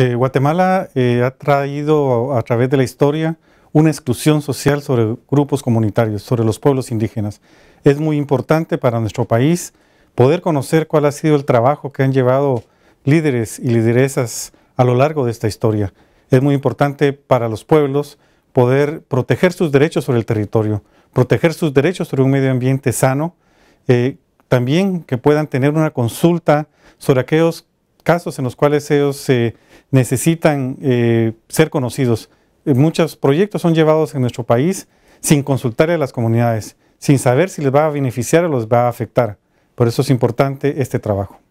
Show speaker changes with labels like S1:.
S1: Eh, Guatemala eh, ha traído a, través de la historia una exclusión social sobre grupos comunitarios, sobre los pueblos indígenas. Es muy importante para nuestro país poder conocer cuál ha sido el trabajo que han llevado líderes y lideresas a lo largo de esta historia. Es muy importante para los pueblos poder proteger sus derechos sobre el territorio, proteger sus derechos sobre un medio ambiente sano, eh, también que puedan tener una consulta sobre aquellos casos en los cuales ellos se eh, necesitan eh, ser conocidos. Eh, muchos proyectos son llevados en nuestro país sin consultar a las comunidades, sin saber si les va a beneficiar o les va a afectar. Por eso es importante este trabajo.